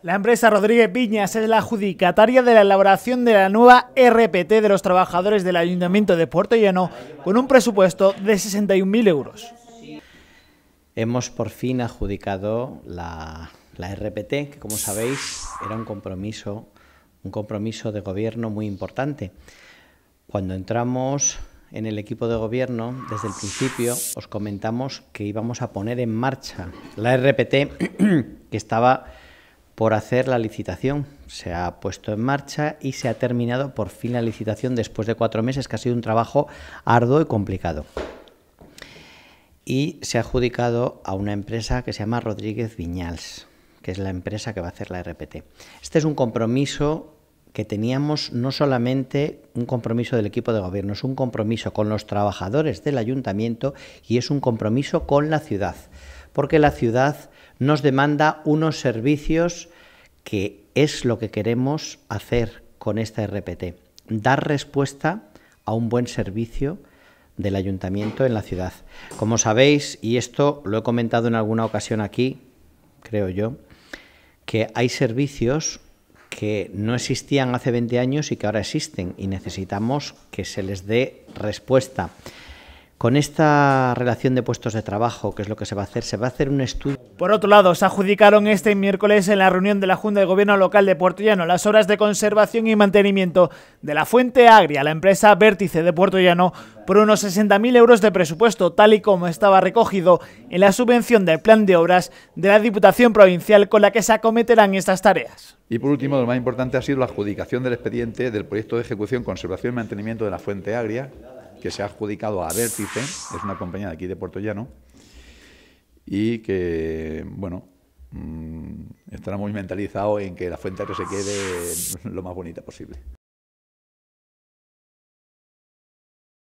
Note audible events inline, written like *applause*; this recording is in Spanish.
La empresa Rodríguez Piñas es la adjudicataria de la elaboración de la nueva RPT de los trabajadores del Ayuntamiento de Puerto Llano con un presupuesto de 61.000 euros. Hemos por fin adjudicado la, la RPT, que como sabéis era un compromiso, un compromiso de gobierno muy importante. Cuando entramos en el equipo de gobierno, desde el principio os comentamos que íbamos a poner en marcha la RPT *clears throat* que estaba por hacer la licitación. Se ha puesto en marcha y se ha terminado por fin la licitación después de cuatro meses, que ha sido un trabajo arduo y complicado. Y se ha adjudicado a una empresa que se llama Rodríguez Viñals, que es la empresa que va a hacer la RPT. Este es un compromiso que teníamos no solamente un compromiso del equipo de gobierno, es un compromiso con los trabajadores del ayuntamiento y es un compromiso con la ciudad, porque la ciudad nos demanda unos servicios que es lo que queremos hacer con esta RPT, dar respuesta a un buen servicio del ayuntamiento en la ciudad. Como sabéis, y esto lo he comentado en alguna ocasión aquí, creo yo, que hay servicios que no existían hace 20 años y que ahora existen y necesitamos que se les dé respuesta. Con esta relación de puestos de trabajo, que es lo que se va a hacer, se va a hacer un estudio. Por otro lado, se adjudicaron este miércoles en la reunión de la Junta de Gobierno Local de Puerto Llano las obras de conservación y mantenimiento de la Fuente Agria, la empresa Vértice de Puerto Llano, por unos 60.000 euros de presupuesto, tal y como estaba recogido en la subvención del plan de obras de la Diputación Provincial con la que se acometerán estas tareas. Y por último, lo más importante ha sido la adjudicación del expediente del proyecto de ejecución, conservación y mantenimiento de la Fuente Agria, que se ha adjudicado a Vértice, es una compañía de aquí de Puerto Llano, y que, bueno, mm, estará muy mentalizado en que la fuente se quede lo más bonita posible.